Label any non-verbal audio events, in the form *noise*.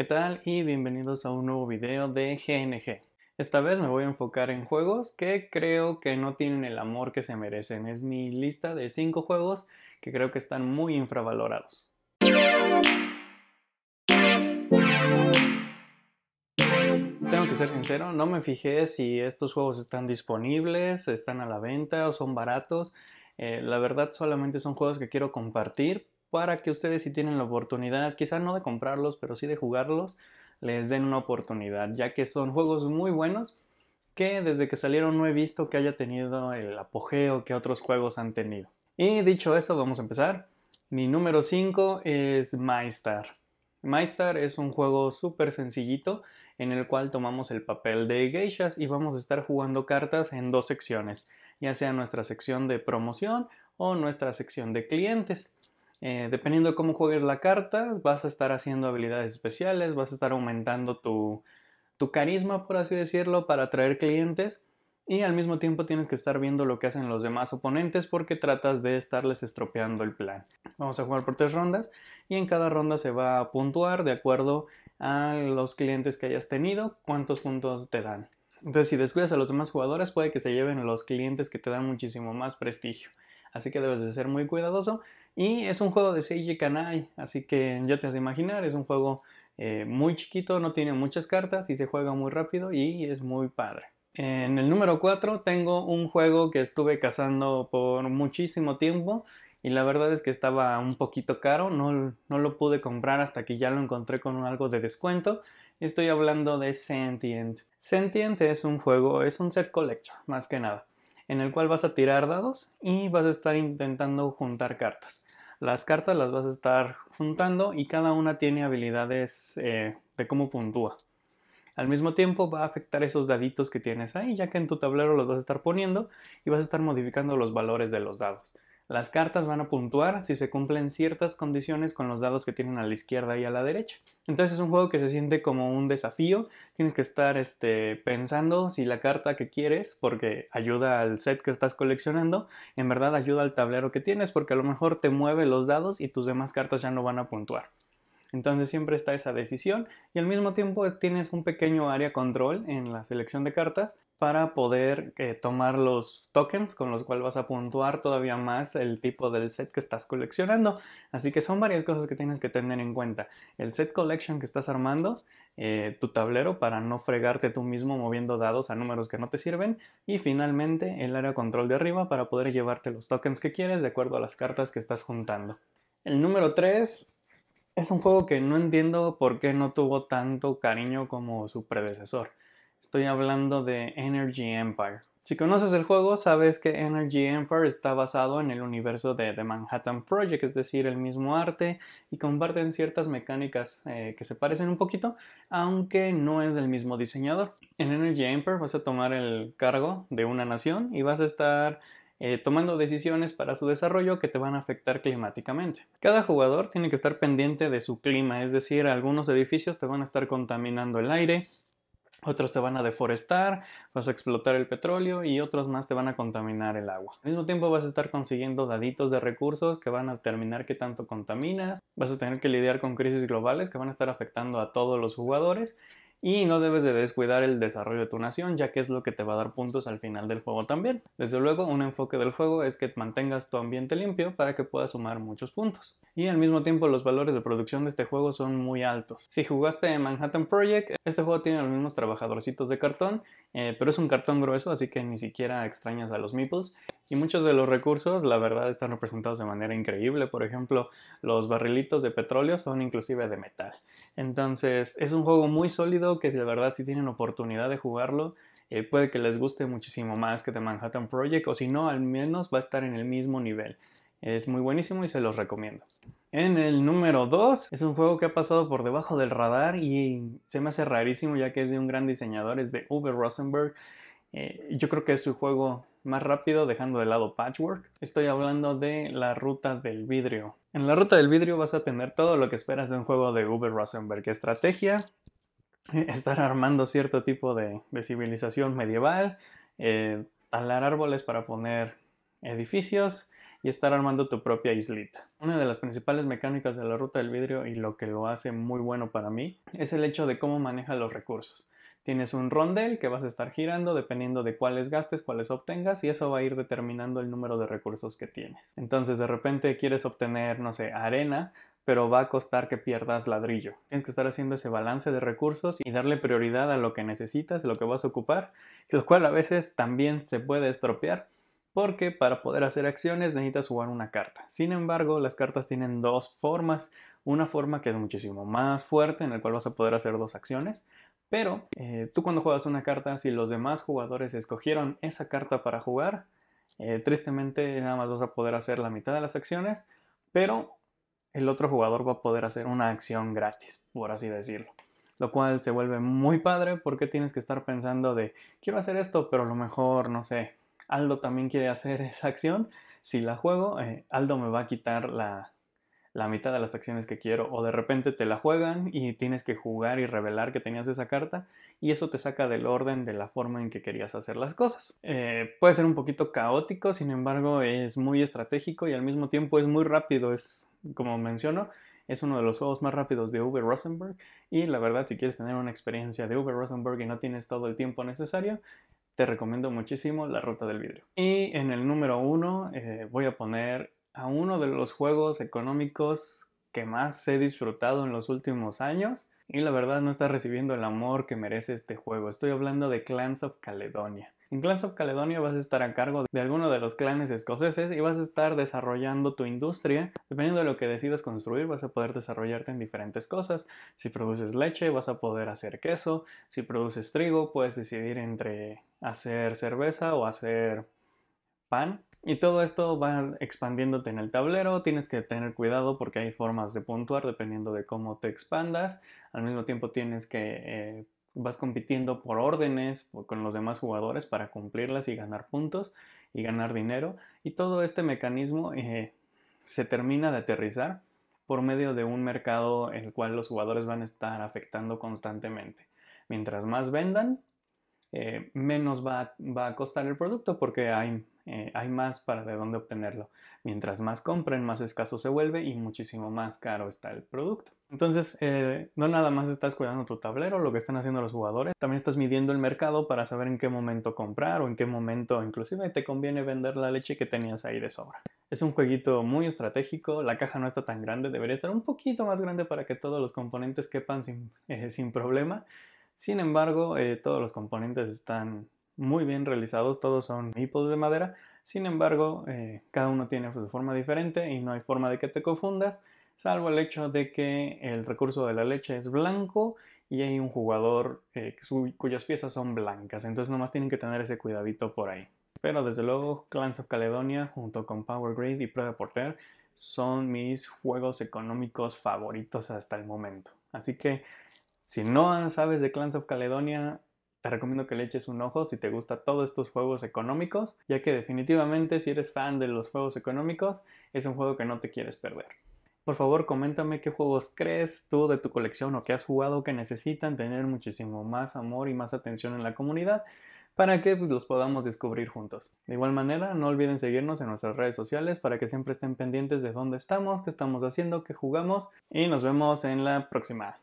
¿Qué tal? Y bienvenidos a un nuevo video de GNG. Esta vez me voy a enfocar en juegos que creo que no tienen el amor que se merecen. Es mi lista de 5 juegos que creo que están muy infravalorados. Tengo que ser sincero, no me fijé si estos juegos están disponibles, están a la venta o son baratos. Eh, la verdad solamente son juegos que quiero compartir para que ustedes si tienen la oportunidad, quizá no de comprarlos, pero sí de jugarlos, les den una oportunidad, ya que son juegos muy buenos que desde que salieron no he visto que haya tenido el apogeo que otros juegos han tenido. Y dicho eso, vamos a empezar. Mi número 5 es MyStar. MyStar es un juego súper sencillito en el cual tomamos el papel de geishas y vamos a estar jugando cartas en dos secciones, ya sea nuestra sección de promoción o nuestra sección de clientes. Eh, dependiendo de cómo juegues la carta, vas a estar haciendo habilidades especiales, vas a estar aumentando tu, tu carisma, por así decirlo, para atraer clientes. Y al mismo tiempo tienes que estar viendo lo que hacen los demás oponentes porque tratas de estarles estropeando el plan. Vamos a jugar por tres rondas y en cada ronda se va a puntuar de acuerdo a los clientes que hayas tenido, cuántos puntos te dan. Entonces si descuidas a los demás jugadores puede que se lleven los clientes que te dan muchísimo más prestigio. Así que debes de ser muy cuidadoso y es un juego de Seiji Kanai, así que ya te has de imaginar, es un juego eh, muy chiquito, no tiene muchas cartas y se juega muy rápido y es muy padre. En el número 4 tengo un juego que estuve cazando por muchísimo tiempo y la verdad es que estaba un poquito caro, no, no lo pude comprar hasta que ya lo encontré con algo de descuento. Estoy hablando de Sentient. Sentient es un juego, es un set collector, más que nada en el cual vas a tirar dados y vas a estar intentando juntar cartas. Las cartas las vas a estar juntando y cada una tiene habilidades eh, de cómo puntúa. Al mismo tiempo va a afectar esos daditos que tienes ahí, ya que en tu tablero los vas a estar poniendo y vas a estar modificando los valores de los dados. Las cartas van a puntuar si se cumplen ciertas condiciones con los dados que tienen a la izquierda y a la derecha. Entonces es un juego que se siente como un desafío, tienes que estar este, pensando si la carta que quieres, porque ayuda al set que estás coleccionando, en verdad ayuda al tablero que tienes, porque a lo mejor te mueve los dados y tus demás cartas ya no van a puntuar. Entonces siempre está esa decisión y al mismo tiempo tienes un pequeño área control en la selección de cartas para poder eh, tomar los tokens con los cuales vas a puntuar todavía más el tipo del set que estás coleccionando. Así que son varias cosas que tienes que tener en cuenta. El set collection que estás armando, eh, tu tablero para no fregarte tú mismo moviendo dados a números que no te sirven y finalmente el área control de arriba para poder llevarte los tokens que quieres de acuerdo a las cartas que estás juntando. El número 3 es un juego que no entiendo por qué no tuvo tanto cariño como su predecesor. Estoy hablando de Energy Empire. Si conoces el juego, sabes que Energy Empire está basado en el universo de The Manhattan Project, es decir, el mismo arte, y comparten ciertas mecánicas eh, que se parecen un poquito, aunque no es del mismo diseñador. En Energy Empire vas a tomar el cargo de una nación y vas a estar eh, tomando decisiones para su desarrollo que te van a afectar climáticamente. Cada jugador tiene que estar pendiente de su clima, es decir, algunos edificios te van a estar contaminando el aire, otros te van a deforestar, vas a explotar el petróleo y otros más te van a contaminar el agua. Al mismo tiempo vas a estar consiguiendo daditos de recursos que van a determinar qué tanto contaminas, vas a tener que lidiar con crisis globales que van a estar afectando a todos los jugadores y no debes de descuidar el desarrollo de tu nación ya que es lo que te va a dar puntos al final del juego también. Desde luego un enfoque del juego es que mantengas tu ambiente limpio para que puedas sumar muchos puntos. Y al mismo tiempo los valores de producción de este juego son muy altos. Si jugaste Manhattan Project, este juego tiene los mismos trabajadorcitos de cartón, eh, pero es un cartón grueso así que ni siquiera extrañas a los meeples. Y muchos de los recursos, la verdad, están representados de manera increíble. Por ejemplo, los barrilitos de petróleo son inclusive de metal. Entonces, es un juego muy sólido que, si la verdad, si tienen oportunidad de jugarlo, eh, puede que les guste muchísimo más que The Manhattan Project, o si no, al menos va a estar en el mismo nivel. Es muy buenísimo y se los recomiendo. En el número 2 es un juego que ha pasado por debajo del radar y se me hace rarísimo ya que es de un gran diseñador, es de Uwe Rosenberg. Eh, yo creo que es su juego más rápido dejando de lado patchwork. Estoy hablando de la ruta del vidrio. En la ruta del vidrio vas a tener todo lo que esperas de un juego de Uber Rosenberg. Estrategia, *laughs* estar armando cierto tipo de, civilización medieval, eh, talar árboles para poner edificios y estar armando tu propia islita. Una de las principales mecánicas de la ruta del vidrio y lo que lo hace muy bueno para mí es el hecho de cómo maneja los recursos. Tienes un rondel que vas a estar girando dependiendo de cuáles gastes, cuáles obtengas y eso va a ir determinando el número de recursos que tienes. Entonces de repente quieres obtener, no sé, arena, pero va a costar que pierdas ladrillo. Tienes que estar haciendo ese balance de recursos y darle prioridad a lo que necesitas, a lo que vas a ocupar, lo cual a veces también se puede estropear porque para poder hacer acciones necesitas jugar una carta. Sin embargo, las cartas tienen dos formas. Una forma que es muchísimo más fuerte, en la cual vas a poder hacer dos acciones, pero eh, tú cuando juegas una carta, si los demás jugadores escogieron esa carta para jugar, eh, tristemente nada más vas a poder hacer la mitad de las acciones, pero el otro jugador va a poder hacer una acción gratis, por así decirlo. Lo cual se vuelve muy padre porque tienes que estar pensando de, quiero hacer esto, pero a lo mejor, no sé, Aldo también quiere hacer *laughs* esa acción. Si la juego, eh, Aldo me va a quitar la, la mitad de las acciones que quiero o de repente te la juegan y tienes que jugar y revelar que tenías esa carta y eso te saca del orden de la forma en que querías hacer las cosas. Eh, puede ser un poquito caótico, sin embargo es muy estratégico y al mismo tiempo es muy rápido, es como menciono. Es uno de los juegos más rápidos de Uber Rosenberg y la verdad si quieres tener una experiencia de Uber Rosenberg y no tienes todo el tiempo necesario, te recomiendo muchísimo La Ruta del Vidrio. Y en el número uno eh, voy a poner a uno de los juegos económicos que más he disfrutado en los últimos años y la verdad no está recibiendo el amor que merece este juego. Estoy hablando de Clans of Caledonia. En Clans of Caledonia vas a estar a cargo de alguno de los clanes escoceses y vas a estar desarrollando tu industria. Dependiendo de lo que decidas construir, vas a poder desarrollarte en diferentes cosas. Si produces leche, vas a poder hacer queso. Si produces trigo, puedes decidir entre hacer cerveza o hacer pan y todo esto va expandiéndote en el tablero, tienes que tener cuidado porque hay formas de puntuar dependiendo de cómo te expandas, al mismo tiempo tienes que... Eh, vas compitiendo por órdenes con los demás jugadores para cumplirlas y ganar puntos y ganar dinero y todo este mecanismo eh, se termina de aterrizar por medio de un mercado en el cual los jugadores van a estar afectando constantemente. Mientras más vendan, eh, menos va, a costar el producto porque eh, hay, más para de dónde obtenerlo. Mientras más compren, más escaso se vuelve y muchísimo más caro está el producto. Entonces, eh, no nada más estás cuidando tu tablero, lo que están haciendo los jugadores, también estás midiendo el mercado para saber en qué momento comprar o en qué momento inclusive te conviene vender la leche que tenías ahí de sobra. Es un jueguito muy estratégico, la caja no está tan grande, debería estar un poquito más grande para que todos los componentes quepan sin *laughs* problema sin embargo, eh, todos los componentes están muy bien realizados, todos son hipos de madera. Sin embargo, eh, cada uno tiene su forma diferente y no hay forma de que te confundas, salvo el hecho de que el recurso de la leche es blanco y hay un jugador eh, cuyas piezas son blancas. Entonces, nomás tienen que tener ese cuidadito por ahí. Pero desde luego, Clans of Caledonia junto con Power Grid y Prueba Porter son mis juegos económicos favoritos hasta el momento. Así que si no sabes de Clans of Caledonia, te recomiendo que le eches un ojo si te gusta todos estos juegos económicos, ya que definitivamente si eres fan de los juegos económicos, es un juego que no te quieres perder. Por favor, coméntame qué juegos crees tú de tu colección o que has jugado que necesitan tener muchísimo más amor y más atención en la comunidad para que pues, los podamos descubrir juntos. De igual manera, no olviden seguirnos en nuestras redes sociales para que siempre estén pendientes de dónde estamos, qué estamos haciendo, qué jugamos y nos vemos en la próxima.